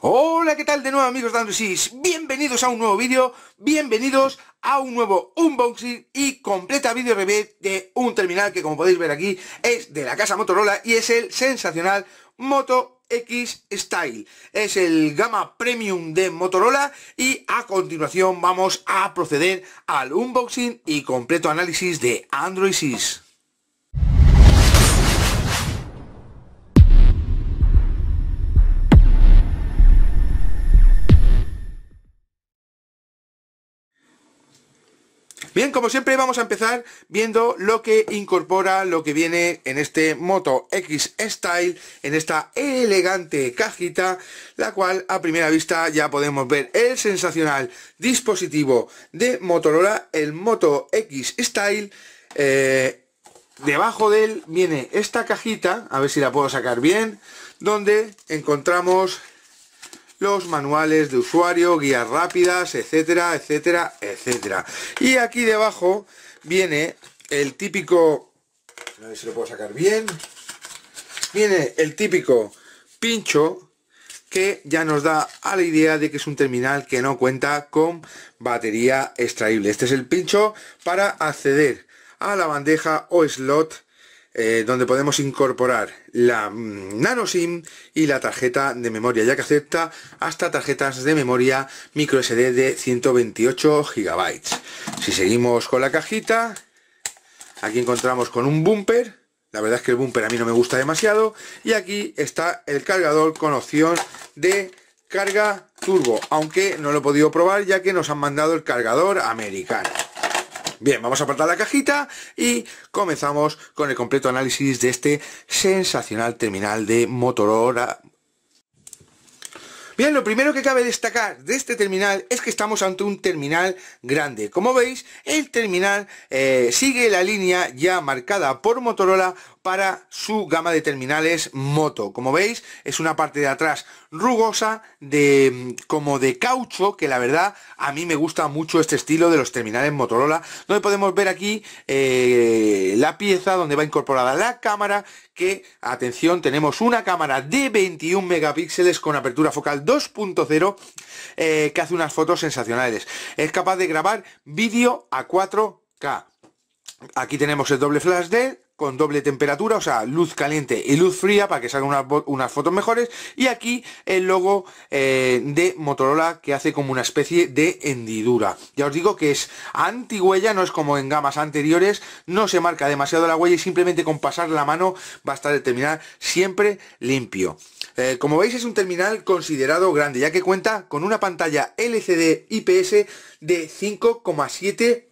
Hola, ¿qué tal de nuevo amigos de Androsis? Bienvenidos a un nuevo vídeo, bienvenidos a un nuevo unboxing y completa vídeo review de un terminal que como podéis ver aquí es de la casa Motorola y es el sensacional Moto X Style. Es el gama premium de Motorola y a continuación vamos a proceder al unboxing y completo análisis de Android 6. Bien, como siempre vamos a empezar viendo lo que incorpora, lo que viene en este Moto X Style, en esta elegante cajita, la cual a primera vista ya podemos ver el sensacional dispositivo de Motorola, el Moto X Style. Eh, debajo de él viene esta cajita, a ver si la puedo sacar bien, donde encontramos los manuales de usuario, guías rápidas, etcétera, etcétera, etcétera. Y aquí debajo viene el típico, a ver si lo puedo sacar bien, viene el típico pincho que ya nos da a la idea de que es un terminal que no cuenta con batería extraíble. Este es el pincho para acceder a la bandeja o slot eh, donde podemos incorporar la mm, nano SIM y la tarjeta de memoria, ya que acepta hasta tarjetas de memoria micro SD de 128 GB. Si seguimos con la cajita, aquí encontramos con un bumper, la verdad es que el bumper a mí no me gusta demasiado, y aquí está el cargador con opción de carga turbo, aunque no lo he podido probar ya que nos han mandado el cargador americano. Bien, vamos a apartar la cajita y comenzamos con el completo análisis de este sensacional terminal de Motorola, Bien, lo primero que cabe destacar de este terminal es que estamos ante un terminal grande. Como veis, el terminal eh, sigue la línea ya marcada por Motorola para su gama de terminales moto. Como veis, es una parte de atrás rugosa, de, mm, como de caucho, que la verdad a mí me gusta mucho este estilo de los terminales Motorola, donde podemos ver aquí eh, la pieza donde va incorporada la cámara que, atención, tenemos una cámara de 21 megapíxeles con apertura focal 2.0 eh, que hace unas fotos sensacionales. Es capaz de grabar vídeo a 4K. Aquí tenemos el doble flash de con doble temperatura, o sea, luz caliente y luz fría para que salgan unas, fotos mejores. Y aquí el logo eh, de Motorola que hace como una especie de hendidura. Ya os digo que es antihuella, no es como en gamas anteriores, no se marca demasiado la huella y simplemente con pasar la mano va a estar el terminal siempre limpio. Eh, como veis es un terminal considerado grande, ya que cuenta con una pantalla LCD IPS de 5,7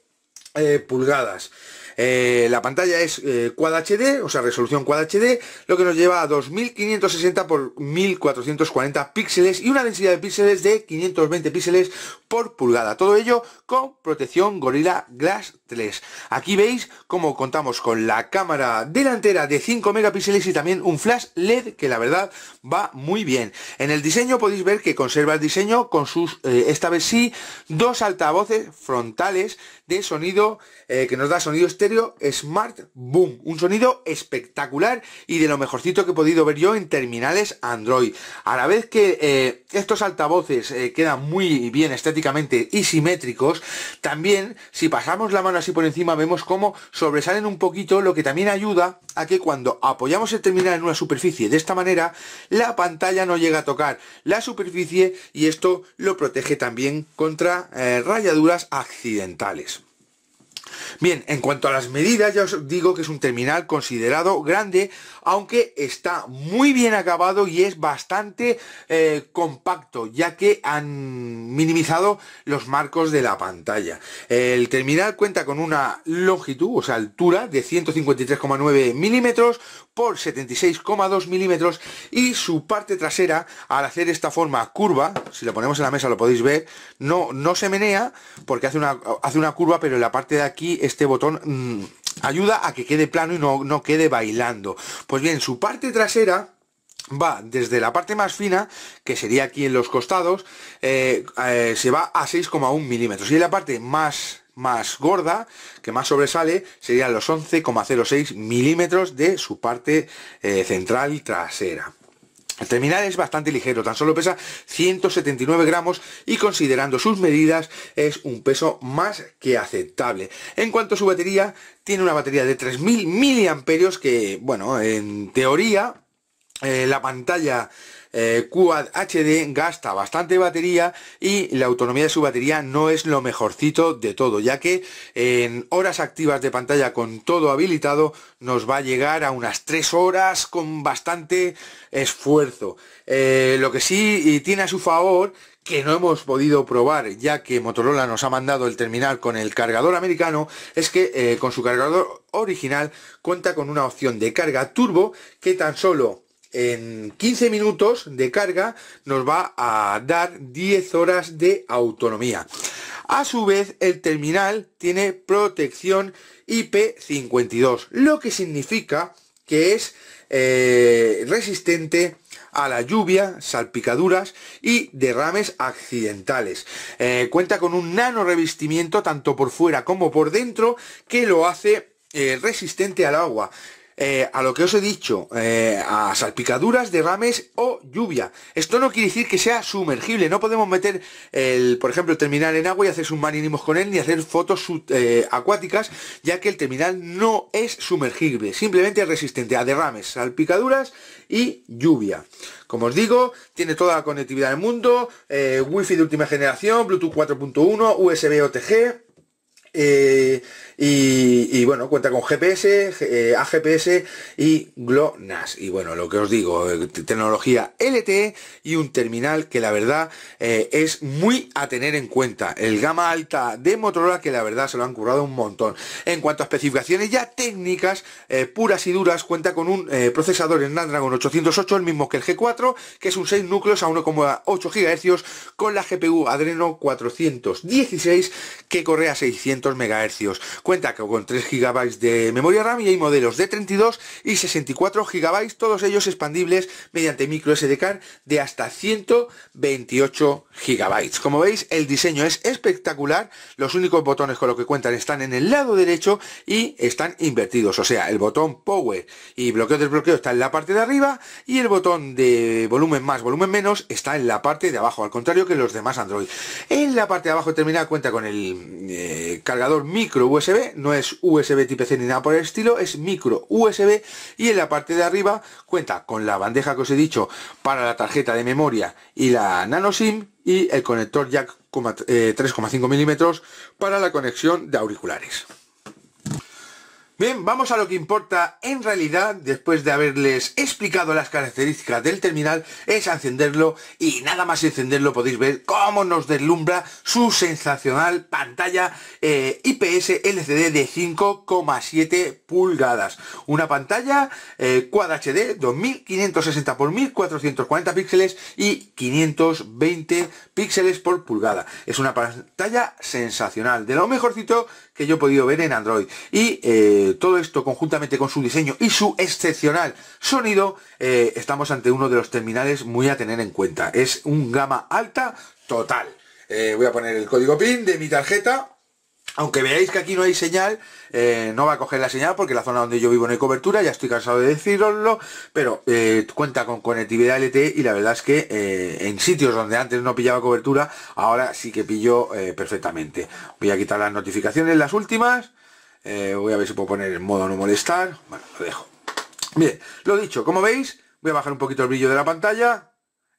eh, pulgadas. Eh, la pantalla es eh, Quad HD, o sea, resolución Quad HD, lo que nos lleva a 2560 por 1440 píxeles y una densidad de píxeles de 520 píxeles por pulgada. Todo ello con protección Gorilla Glass 3. Aquí veis cómo contamos con la cámara delantera de 5 megapíxeles y también un flash LED que la verdad va muy bien. En el diseño podéis ver que conserva el diseño con sus, eh, esta vez sí, dos altavoces frontales de sonido eh, que nos da sonido este Smart Boom. Un sonido espectacular y de lo mejorcito que he podido ver yo en terminales Android. A la vez que eh, estos altavoces eh, quedan muy bien estéticamente y simétricos, también si pasamos la mano así por encima vemos como sobresalen un poquito, lo que también ayuda a que cuando apoyamos el terminal en una superficie de esta manera, la pantalla no llega a tocar la superficie y esto lo protege también contra eh, rayaduras accidentales. Bien, en cuanto a las medidas, ya os digo que es un terminal considerado grande, aunque está muy bien acabado y es bastante eh, compacto, ya que han minimizado los marcos de la pantalla. El terminal cuenta con una longitud, o sea, altura de 153,9 milímetros, por 76,2 milímetros y su parte trasera al hacer esta forma curva, si lo ponemos en la mesa lo podéis ver, no, no se menea porque hace una, hace una curva pero en la parte de aquí este botón mm, ayuda a que quede plano y no, no quede bailando. Pues bien, su parte trasera va desde la parte más fina, que sería aquí en los costados, eh, eh, se va a 6,1 milímetros. Y en la parte más más gorda, que más sobresale, serían los 11,06 milímetros de su parte eh, central trasera. El terminal es bastante ligero, tan solo pesa 179 gramos y considerando sus medidas es un peso más que aceptable. En cuanto a su batería, tiene una batería de 3000 miliamperios que, bueno, en teoría eh, la pantalla eh, Quad HD gasta bastante batería y la autonomía de su batería no es lo mejorcito de todo, ya que en horas activas de pantalla con todo habilitado nos va a llegar a unas 3 horas con bastante esfuerzo. Eh, lo que sí tiene a su favor que no hemos podido probar ya que Motorola nos ha mandado el terminal con el cargador americano es que eh, con su cargador original cuenta con una opción de carga turbo que tan solo en 15 minutos de carga nos va a dar 10 horas de autonomía. A su vez, el terminal tiene protección IP52, lo que significa que es eh, resistente a la lluvia, salpicaduras y derrames accidentales. Eh, cuenta con un nano revestimiento tanto por fuera como por dentro que lo hace eh, resistente al agua. Eh, a lo que os he dicho, eh, a salpicaduras, derrames o lluvia. Esto no quiere decir que sea sumergible, no podemos meter, el, por ejemplo, el terminal en agua y hacer submarinismos con él, ni hacer fotos eh, acuáticas, ya que el terminal no es sumergible, simplemente es resistente a derrames, salpicaduras y lluvia. Como os digo, tiene toda la conectividad del mundo, wifi de última generación, Bluetooth 4.1, USB OTG, eh, y, bueno, cuenta con GPS, eh, AGPS y GLONASS. Y bueno, lo que os digo, eh, tecnología LTE y un terminal que la verdad es muy a tener en cuenta. El gama alta de Motorola que la verdad se lo han currado un montón. En cuanto a especificaciones ya técnicas, puras y duras, cuenta con un procesador en Snapdragon 808, el mismo que el G4, que es un 6 núcleos a 1,8 GHz con la GPU Adreno 416 que corre a 600 megahercios Cuenta con 3 GB de memoria RAM y hay modelos de 32 y 64 GB, todos ellos expandibles mediante micro SD card de hasta 128 GB. Como veis, el diseño es espectacular. Los únicos botones con los que cuentan están en el lado derecho y están invertidos. O sea, el botón Power y bloqueo-desbloqueo está en la parte de arriba y el botón de volumen más, volumen menos está en la parte de abajo, al contrario que los demás Android. En la parte de abajo terminal cuenta con el eh, cargador micro USB, no es USB tipo C ni nada por el estilo, es micro USB y en la parte de arriba cuenta con la bandeja que os he dicho para la tarjeta de memoria y la nano SIM y el conector jack 3,5 eh, milímetros para la conexión de auriculares vamos a lo que importa en realidad, después de haberles explicado las características del terminal, es encenderlo y nada más encenderlo podéis ver cómo nos deslumbra su sensacional pantalla eh, IPS LCD de 5,7 pulgadas. Una pantalla cuadra eh, Quad HD 2560 x 1440 píxeles y 520 píxeles por pulgada. Es una pantalla sensacional, de lo mejorcito que yo he podido ver en Android. Y eh, todo esto conjuntamente con su diseño y su excepcional sonido, eh, estamos ante uno de los terminales muy a tener en cuenta. Es un gama alta total. Eh, voy a poner el código PIN de mi tarjeta aunque veáis que aquí no hay señal, eh, no va a coger la señal porque la zona donde yo vivo no hay cobertura, ya estoy cansado de deciroslo, pero eh, cuenta con conectividad LTE y la verdad es que eh, en sitios donde antes no pillaba cobertura, ahora sí que pillo perfectamente. Voy a quitar las notificaciones, las últimas, voy a ver si puedo poner en modo no molestar, bueno, lo dejo. Bien, lo dicho, como veis, voy a bajar un poquito el brillo de la pantalla,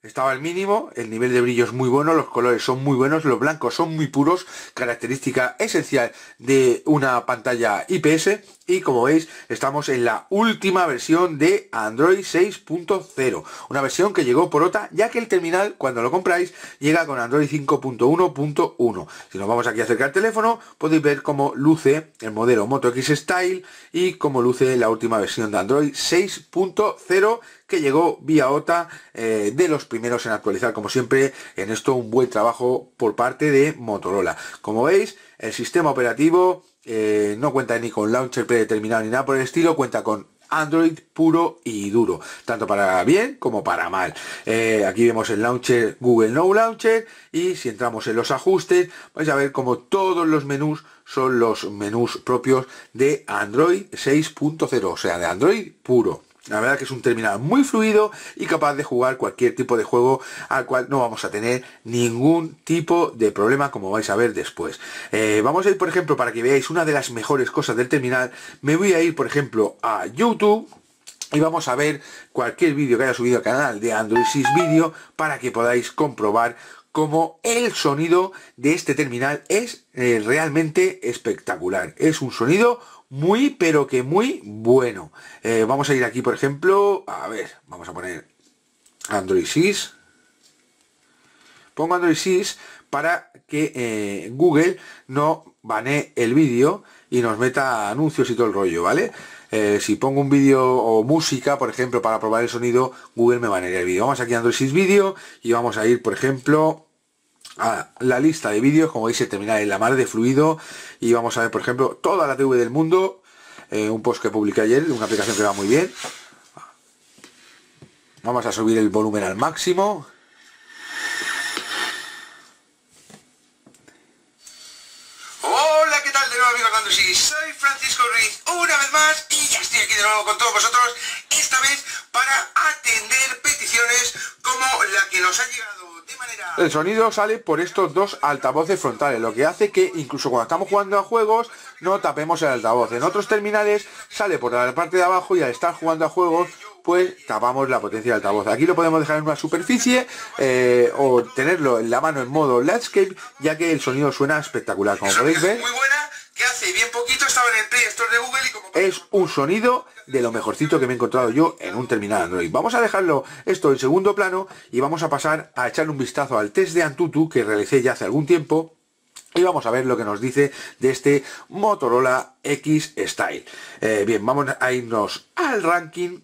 estaba al mínimo, el nivel de brillo es muy bueno, los colores son muy buenos, los blancos son muy puros, característica esencial de una pantalla IPS y como veis estamos en la última versión de Android 6.0, una versión que llegó por OTA ya que el terminal cuando lo compráis llega con Android 5.1.1. Si nos vamos aquí a acercar el teléfono podéis ver cómo luce el modelo Moto X Style y cómo luce la última versión de Android 6.0 que llegó vía OTA, eh, de los primeros en actualizar, como siempre, en esto un buen trabajo por parte de Motorola. Como veis, el sistema operativo eh, no cuenta ni con launcher predeterminado ni nada por el estilo, cuenta con Android puro y duro, tanto para bien como para mal. Eh, aquí vemos el launcher Google No Launcher y si entramos en los ajustes vais a ver como todos los menús son los menús propios de Android 6.0, o sea, de Android puro. La verdad que es un terminal muy fluido y capaz de jugar cualquier tipo de juego al cual no vamos a tener ningún tipo de problema como vais a ver después. Eh, vamos a ir por ejemplo para que veáis una de las mejores cosas del terminal. Me voy a ir por ejemplo a YouTube y vamos a ver cualquier vídeo que haya subido al canal de Android 6 Video para que podáis comprobar como el sonido de este terminal es eh, realmente espectacular. Es un sonido muy, pero que muy bueno. Eh, vamos a ir aquí, por ejemplo, a ver, vamos a poner Android 6. Pongo Android 6 para que eh, Google no banee el vídeo y nos meta anuncios y todo el rollo, ¿vale? Eh, si pongo un vídeo o música, por ejemplo, para probar el sonido, Google me banearía el vídeo. Vamos aquí a Android 6 vídeo y vamos a ir, por ejemplo, a la lista de vídeos, como veis, se termina en la mar de fluido y vamos a ver, por ejemplo, toda la TV del mundo, eh, un post que publiqué ayer, una aplicación que va muy bien. Vamos a subir el volumen al máximo. Hola, ¿qué tal de nuevo, amigos Candosis. Soy Francisco Ruiz, una vez más, y ya estoy aquí de nuevo con todos vosotros, esta vez para atender peticiones como la que nos ha llegado el sonido sale por estos dos altavoces frontales, lo que hace que incluso cuando estamos jugando a juegos no tapemos el altavoz. En otros terminales sale por la parte de abajo y al estar jugando a juegos pues tapamos la potencia del altavoz. Aquí lo podemos dejar en una superficie eh, o tenerlo en la mano en modo landscape ya que el sonido suena espectacular. Como podéis ver, hace bien poquito estaba en el de Google y como... Es un sonido de lo mejorcito que me he encontrado yo en un terminal Android. Vamos a dejarlo esto en segundo plano y vamos a pasar a echar un vistazo al test de Antutu que realicé ya hace algún tiempo y vamos a ver lo que nos dice de este Motorola X Style. Eh, bien, vamos a irnos al ranking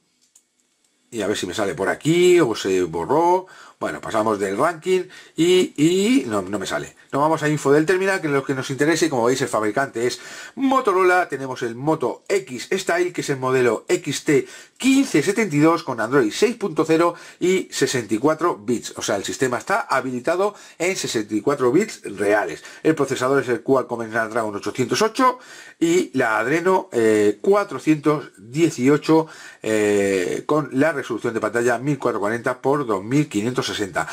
y a ver si me sale por aquí o se borró bueno, pasamos del ranking y, no, me sale. Nos vamos a info del terminal, que es lo que nos interesa y como veis el fabricante es Motorola. Tenemos el Moto X Style, que es el modelo XT 1572 con Android 6.0 y 64 bits. O sea, el sistema está habilitado en 64 bits reales. El procesador es el Qualcomm Snapdragon 808 y la Adreno 418 eh, eh, con la resolución de pantalla 1440 x 2560.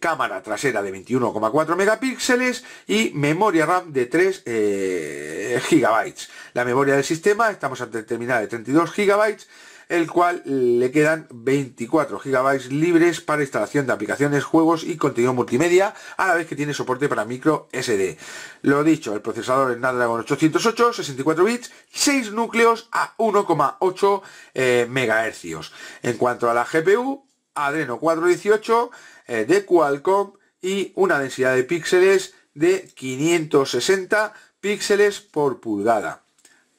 cámara trasera de 21,4 megapíxeles y memoria RAM de 3 eh, GB. La memoria del sistema, estamos ante terminal de 32 GB el cual le quedan 24 GB libres para instalación de aplicaciones, juegos y contenido multimedia, a la vez que tiene soporte para micro SD. Lo dicho, el procesador es Snapdragon 808, 64 bits, 6 núcleos a 1,8 eh, MHz. En cuanto a la GPU, Adreno 418 eh, de Qualcomm y una densidad de píxeles de 560 píxeles por pulgada.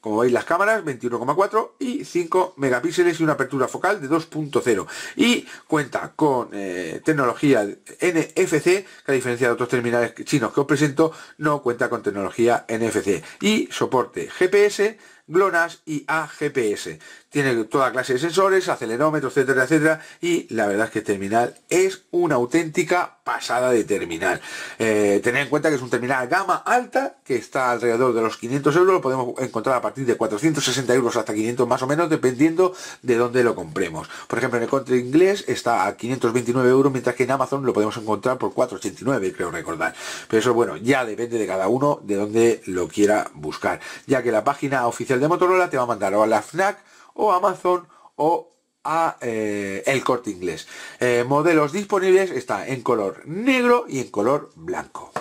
Como veis las cámaras, 21,4 y 5 megapíxeles y una apertura focal de 2.0. Y cuenta con eh, tecnología NFC, que a diferencia de otros terminales chinos que os presento, no cuenta con tecnología NFC. Y soporte GPS, GLONASS y AGPS tiene toda clase de sensores, acelerómetros, etcétera, etcétera, y la verdad es que el este terminal es una auténtica pasada de terminal. Eh, tened en cuenta que es un terminal gama alta, que está alrededor de los 500 euros, lo podemos encontrar a partir de 460 euros hasta 500 más o menos, dependiendo de dónde lo compremos. Por ejemplo, en el country inglés está a 529 euros, mientras que en Amazon lo podemos encontrar por 489, creo recordar. Pero eso, bueno, ya depende de cada uno, de dónde lo quiera buscar, ya que la página oficial de Motorola te va a mandar o a la FNAC o Amazon o a eh, el corte inglés. Eh, modelos disponibles está en color negro y en color blanco.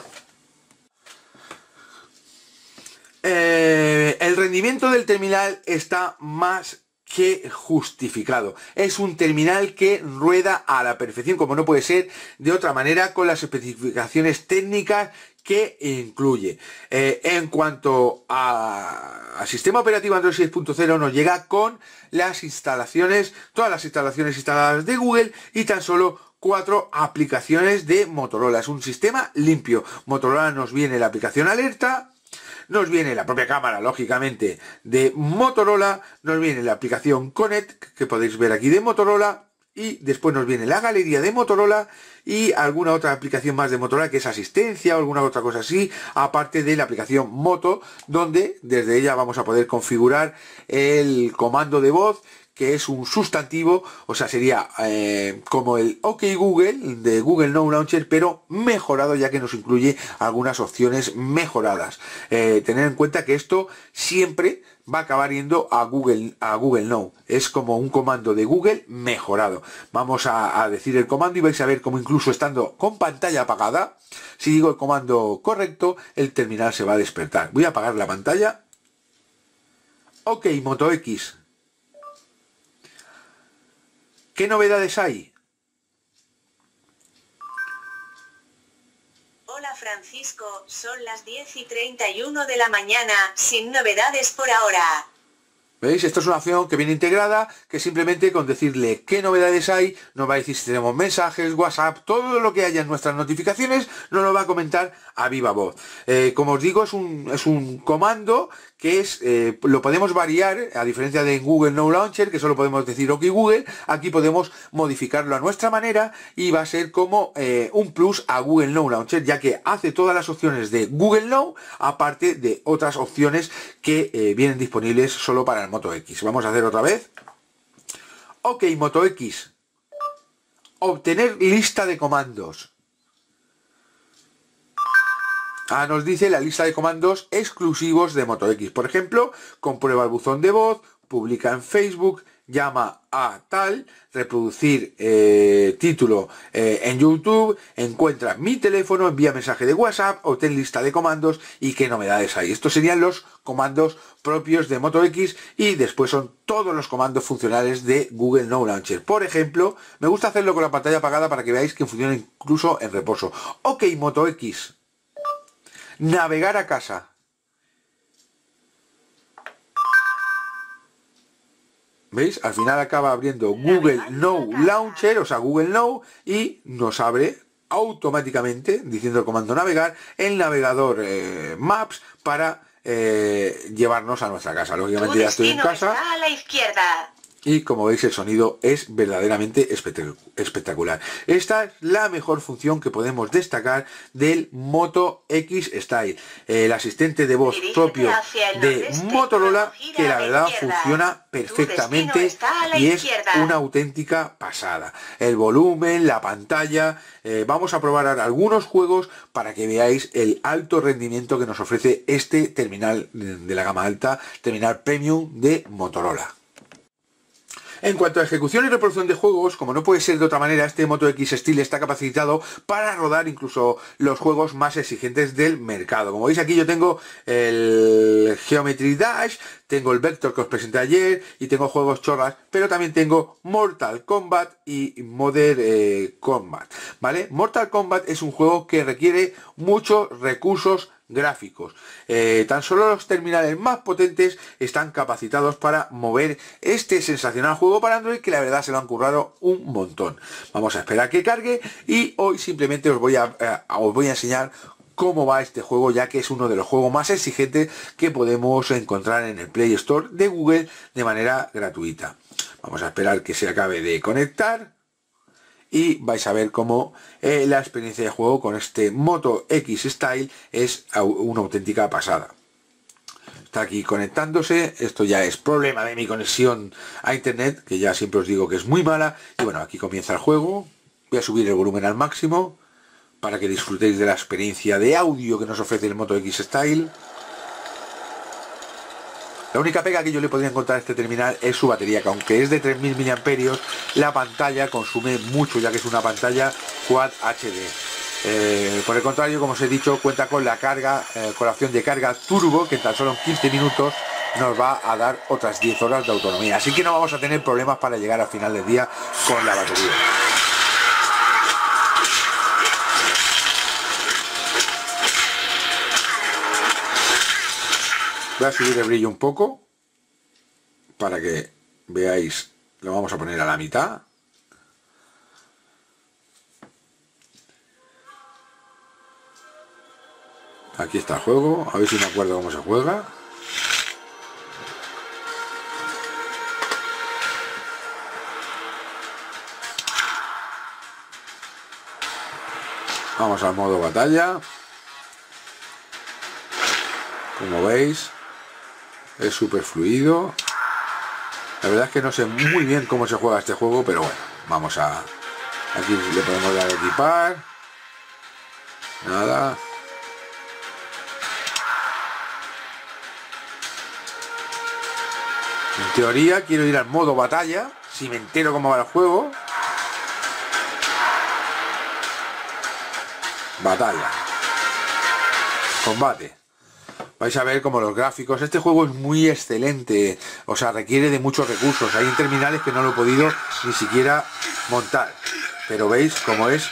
Eh, el rendimiento del terminal está más que justificado. Es un terminal que rueda a la perfección, como no puede ser de otra manera, con las especificaciones técnicas que incluye. Eh, en cuanto al sistema operativo Android 6.0 nos llega con las instalaciones, todas las instalaciones instaladas de Google y tan solo cuatro aplicaciones de Motorola. Es un sistema limpio. Motorola nos viene la aplicación alerta, nos viene la propia cámara, lógicamente, de Motorola, nos viene la aplicación Connect, que podéis ver aquí de Motorola, y después nos viene la galería de Motorola y alguna otra aplicación más de Motorola que es asistencia o alguna otra cosa así, aparte de la aplicación Moto, donde desde ella vamos a poder configurar el comando de voz que es un sustantivo, o sea, sería eh, como el OK Google de Google No Launcher, pero mejorado ya que nos incluye algunas opciones mejoradas. Eh, tener en cuenta que esto siempre va a acabar yendo a Google, a Google Now. Es como un comando de Google mejorado. Vamos a, a, decir el comando y vais a ver cómo incluso estando con pantalla apagada, si digo el comando correcto, el terminal se va a despertar. Voy a apagar la pantalla. Ok, Moto X. ¿Qué novedades hay? Francisco, son las 10 y 31 de la mañana, sin novedades por ahora. ¿Veis? Esto es una opción que viene integrada, que simplemente con decirle qué novedades hay, nos va a decir si tenemos mensajes, WhatsApp, todo lo que haya en nuestras notificaciones, nos lo va a comentar a viva voz. Eh, como os digo, es un, es un comando que es, eh, lo podemos variar, a diferencia de en Google No Launcher, que solo podemos decir OK Google, aquí podemos modificarlo a nuestra manera y va a ser como eh, un plus a Google No Launcher, ya que hace todas las opciones de Google Now, aparte de otras opciones que eh, vienen disponibles solo para el Moto X. Vamos a hacer otra vez. OK Moto X. Obtener lista de comandos. Ah, nos dice la lista de comandos exclusivos de Moto X. Por ejemplo, comprueba el buzón de voz, publica en Facebook, llama a tal, reproducir eh, título eh, en YouTube, encuentra mi teléfono, envía mensaje de WhatsApp, ten lista de comandos y qué novedades hay. Estos serían los comandos propios de Moto X y después son todos los comandos funcionales de Google No Launcher. Por ejemplo, me gusta hacerlo con la pantalla apagada para que veáis que funciona incluso en reposo. Ok Moto X, Navegar a casa. ¿Veis? Al final acaba abriendo Google Now Launcher, o sea, Google Now, y nos abre automáticamente, diciendo el comando navegar, el navegador eh, Maps para eh, llevarnos a nuestra casa. Lógicamente ya estoy en casa. a la izquierda y como veis el sonido es verdaderamente espectacular. Esta es la mejor función que podemos destacar del Moto X Style, el asistente de voz propio de Motorola que la verdad funciona perfectamente y es una auténtica pasada. El volumen, la pantalla, eh, vamos a probar algunos juegos para que veáis el alto rendimiento que nos ofrece este terminal de la gama alta, terminal premium de Motorola. En cuanto a ejecución y reproducción de juegos, como no puede ser de otra manera, este Moto X Steel está capacitado para rodar incluso los juegos más exigentes del mercado. Como veis aquí yo tengo el Geometry Dash, tengo el Vector que os presenté ayer y tengo juegos chorras, pero también tengo Mortal Kombat y Modern Combat. Eh, Kombat. ¿Vale? Mortal Kombat es un juego que requiere muchos recursos gráficos. Eh, tan solo los terminales más potentes están capacitados para mover este sensacional juego para Android que la verdad se lo han currado un montón. Vamos a esperar que cargue y hoy simplemente os voy eh, a, os voy a enseñar cómo va este juego ya que es uno de los juegos más exigentes que podemos encontrar en el Play Store de Google de manera gratuita. Vamos a esperar que se acabe de conectar y vais a ver cómo eh, la experiencia de juego con este Moto X Style es una auténtica pasada está aquí conectándose esto ya es problema de mi conexión a internet que ya siempre os digo que es muy mala y bueno aquí comienza el juego voy a subir el volumen al máximo para que disfrutéis de la experiencia de audio que nos ofrece el Moto X Style la única pega que yo le podría encontrar a este terminal es su batería, que aunque es de 3.000 mAh, la pantalla consume mucho, ya que es una pantalla Quad HD. Eh, por el contrario, como os he dicho, cuenta con la carga, eh, con opción de carga turbo, que en tan solo 15 minutos nos va a dar otras 10 horas de autonomía. Así que no vamos a tener problemas para llegar al final del día con la batería. voy a subir el brillo un poco para que veáis lo vamos a poner a la mitad aquí está el juego a ver si me acuerdo cómo se juega vamos al modo batalla como veis es súper fluido. La verdad es que no sé muy bien cómo se juega este juego, pero bueno, vamos a... Aquí le podemos dar a equipar. Nada. En teoría quiero ir al modo batalla, si me entero cómo va el juego. Batalla. Combate vais a ver como los gráficos. Este juego es muy excelente, o sea, requiere de muchos recursos. Hay terminales que no lo he podido ni siquiera montar, pero veis cómo es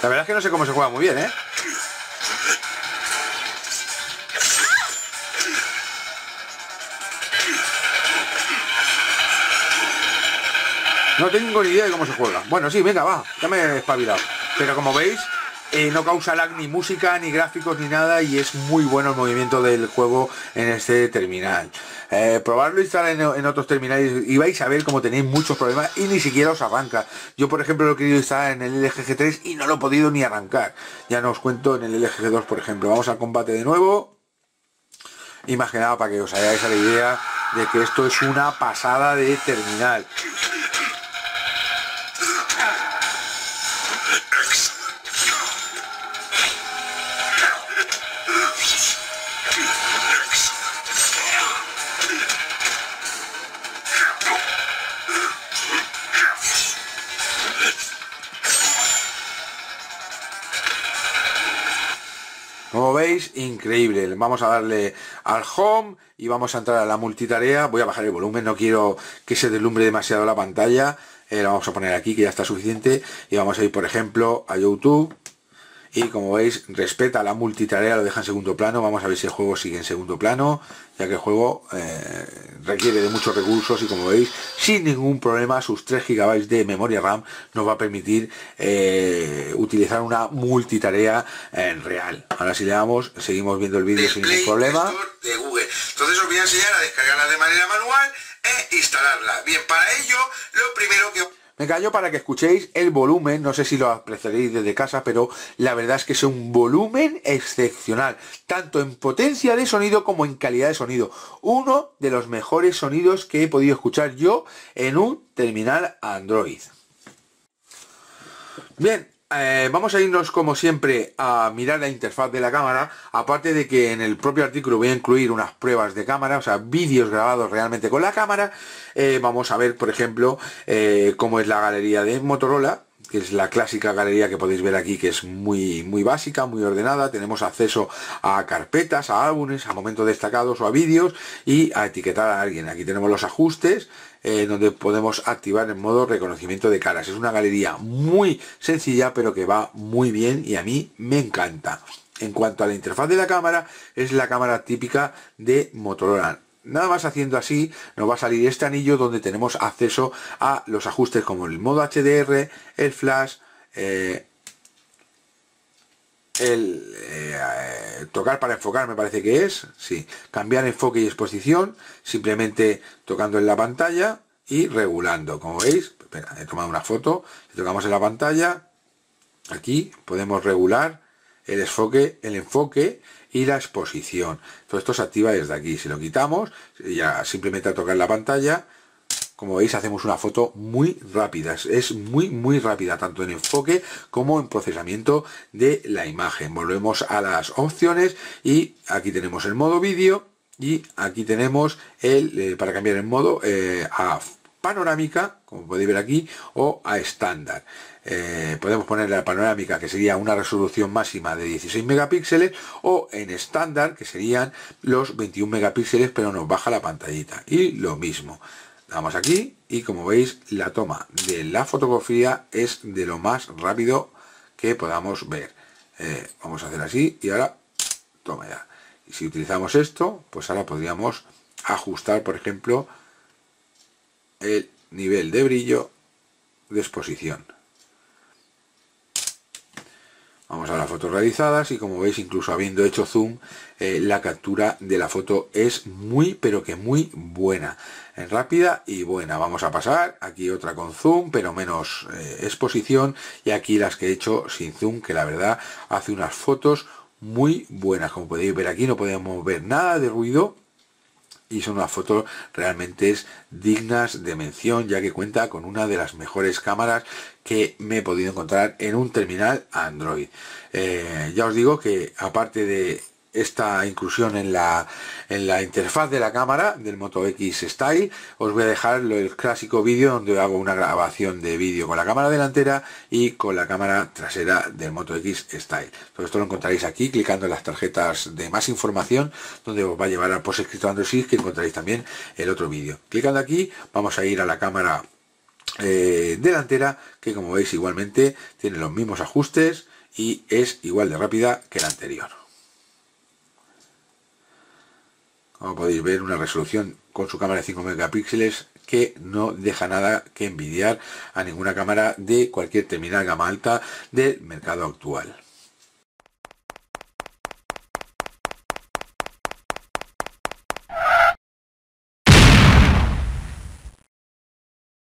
La verdad es que no sé cómo se juega muy bien, ¿eh? No tengo ni idea de cómo se juega. Bueno, sí, venga, va, ya me he espabilado. Pero como veis, eh, no causa lag ni música, ni gráficos, ni nada, y es muy bueno el movimiento del juego en este terminal. Eh, probarlo instalar en, en, otros terminales y vais a ver cómo tenéis muchos problemas y ni siquiera os arranca. Yo, por ejemplo, lo he querido instalar en el LGG 3 y no lo he podido ni arrancar. Ya no os cuento en el LGG 2, por ejemplo. Vamos al combate de nuevo. Imaginaba para que os hagáis la idea de que esto es una pasada de terminal. increíble. Vamos a darle al home y vamos a entrar a la multitarea. Voy a bajar el volumen, no quiero que se deslumbre demasiado la pantalla. Eh, la vamos a poner aquí, que ya está suficiente. Y vamos a ir, por ejemplo, a YouTube. Y como veis, respeta la multitarea, lo deja en segundo plano. Vamos a ver si el juego sigue en segundo plano, ya que el juego eh, requiere de muchos recursos y como veis sin ningún problema sus 3 gigabytes de memoria RAM nos va a permitir eh, utilizar una multitarea en eh, real ahora si le damos seguimos viendo el vídeo sin ningún problema entonces os voy a enseñar a descargarla de manera manual e instalarla bien para ello lo primero que me callo para que escuchéis el volumen, no sé si lo apreciaréis desde casa, pero la verdad es que es un volumen excepcional, tanto en potencia de sonido como en calidad de sonido. Uno de los mejores sonidos que he podido escuchar yo en un terminal Android. Bien, eh, vamos a irnos como siempre a mirar la interfaz de la cámara, aparte de que en el propio artículo voy a incluir unas pruebas de cámara, o sea, vídeos grabados realmente con la cámara, eh, vamos a ver por ejemplo eh, cómo es la galería de Motorola, que es la clásica galería que podéis ver aquí, que es muy, muy básica, muy ordenada. Tenemos acceso a carpetas, a álbumes, a momentos destacados o a vídeos y a etiquetar a alguien. Aquí tenemos los ajustes, eh, donde podemos activar el modo reconocimiento de caras. Es una galería muy sencilla pero que va muy bien y a mí me encanta. En cuanto a la interfaz de la cámara, es la cámara típica de Motorola. Nada más haciendo así nos va a salir este anillo donde tenemos acceso a los ajustes como el modo HDR, el flash, eh, el eh, tocar para enfocar me parece que es, sí, cambiar enfoque y exposición, simplemente tocando en la pantalla y regulando, como veis, he tomado una foto, si tocamos en la pantalla, aquí podemos regular el enfoque, el enfoque y la exposición. Todo esto se activa desde aquí. Si lo quitamos, ya simplemente a tocar la pantalla como veis hacemos una foto muy rápida, es muy muy rápida tanto en enfoque como en procesamiento de la imagen. Volvemos a las opciones y aquí tenemos el modo vídeo y aquí tenemos el eh, para cambiar el modo eh, a panorámica, como podéis ver aquí, o a estándar. Eh, podemos poner la panorámica que sería una resolución máxima de 16 megapíxeles o en estándar que serían los 21 megapíxeles pero nos baja la pantallita y lo mismo damos aquí y como veis la toma de la fotografía es de lo más rápido que podamos ver eh, vamos a hacer así y ahora toma ya y si utilizamos esto pues ahora podríamos ajustar por ejemplo el nivel de brillo de exposición Vamos a las fotos realizadas y como veis, incluso habiendo hecho zoom, eh, la captura de la foto es muy, pero que muy buena. En rápida y buena. Vamos a pasar. Aquí otra con zoom, pero menos eh, exposición. Y aquí las que he hecho sin zoom, que la verdad hace unas fotos muy buenas. Como podéis ver aquí, no podemos ver nada de ruido y son unas fotos realmente dignas de mención ya que cuenta con una de las mejores cámaras que me he podido encontrar en un terminal Android. Eh, ya os digo que aparte de esta inclusión en la, en la interfaz de la cámara del Moto X Style. Os voy a dejar el clásico vídeo donde hago una grabación de vídeo con la cámara delantera y con la cámara trasera del Moto X Style. Todo esto lo encontraréis aquí clicando en las tarjetas de más información donde os va a llevar al post escrito Android que encontraréis también el otro vídeo. Clicando aquí vamos a ir a la cámara eh, delantera que como veis igualmente tiene los mismos ajustes y es igual de rápida que la anterior. como podéis ver, una resolución con su cámara de 5 megapíxeles que no deja nada que envidiar a ninguna cámara de cualquier terminal gama alta del mercado actual.